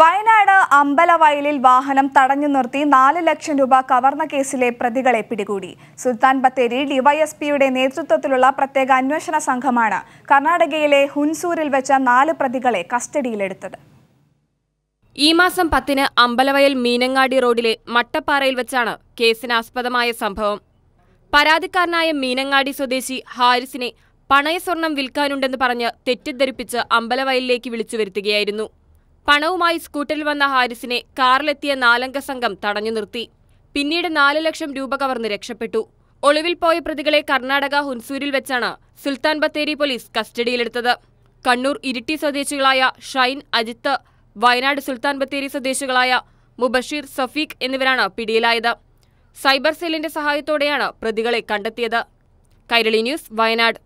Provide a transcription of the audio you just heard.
വയനാട് അമ്പലവയലിൽ വാഹനം തടഞ്ഞു നിർത്തി നാല് ലക്ഷം രൂപ കവർന്ന കേസിലെ പ്രതികളെ പിടികൂടി സുൽത്താൻ ബത്തേരി ഡിവൈഎസ്പിയുടെ നേതൃത്വത്തിലുള്ള പ്രത്യേക അന്വേഷണ സംഘമാണ് കർണാടകയിലെ ഹുൻസൂരിൽ വെച്ച നാല് പ്രതികളെ കസ്റ്റഡിയിലെടുത്തത് ഈ മാസം പത്തിന് അമ്പലവയൽ മീനങ്ങാടി റോഡിലെ മട്ടപ്പാറയിൽ വെച്ചാണ് കേസിനാസ്പദമായ സംഭവം പരാതിക്കാരനായ മീനങ്ങാടി സ്വദേശി ഹാരിസിനെ പണയസ്വർണം വിൽക്കാനുണ്ടെന്ന് പറഞ്ഞ് തെറ്റിദ്ധരിപ്പിച്ച് അമ്പലവയലിലേക്ക് വിളിച്ചു വരുത്തുകയായിരുന്നു പണവുമായി സ്കൂട്ടറിൽ വന്ന ഹാരിസിനെ കാറിലെത്തിയ നാലംഗ സംഘം തടഞ്ഞു നിർത്തി പിന്നീട് നാല് ലക്ഷം രൂപ കവർന്ന് രക്ഷപ്പെട്ടു ഒളിവിൽ പോയ പ്രതികളെ കർണാടക ഹുൻസൂരിൽ വെച്ചാണ് സുൽത്താൻ ബത്തേരി പോലീസ് കസ്റ്റഡിയിലെടുത്തത് കണ്ണൂർ ഇരിട്ടി സ്വദേശികളായ ഷൈൻ അജിത്ത് വയനാട് സുൽത്താൻ ബത്തേരി സ്വദേശികളായ മുബഷീർ സഫീഖ് എന്നിവരാണ് പിടിയിലായത് സൈബർ സെല്ലിന്റെ സഹായത്തോടെയാണ് പ്രതികളെ കണ്ടെത്തിയത് കൈരളി ന്യൂസ് വയനാട്